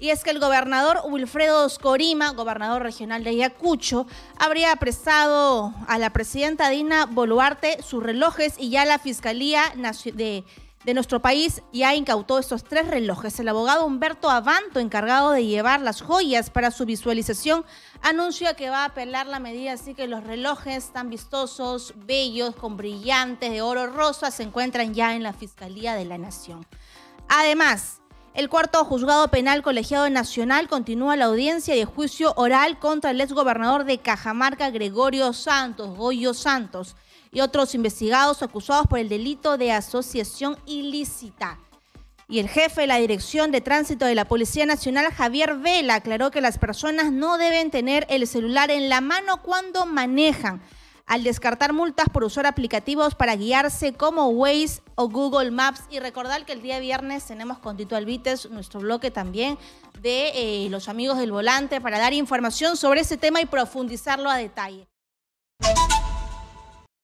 Y es que el gobernador Wilfredo Oscorima, gobernador regional de Ayacucho, habría apresado a la presidenta Dina Boluarte sus relojes y ya la Fiscalía de, nuestro país ya incautó estos tres relojes. El abogado Humberto Avanto, encargado de llevar las joyas para su visualización, anuncia que va a apelar la medida, así que los relojes tan vistosos, bellos, con brillantes de oro rosa se encuentran ya en la Fiscalía de la Nación. Además, el cuarto juzgado penal colegiado nacional continúa la audiencia de juicio oral contra el exgobernador de Cajamarca, Gregorio Santos, Goyo Santos, y otros investigados acusados por el delito de asociación ilícita. Y el jefe de la Dirección de Tránsito de la Policía Nacional, Javier Vela, aclaró que las personas no deben tener el celular en la mano cuando manejan al descartar multas por usar aplicativos para guiarse como Waze o Google Maps. Y recordar que el día viernes tenemos con Tito Alvites nuestro bloque también de eh, los amigos del volante para dar información sobre ese tema y profundizarlo a detalle.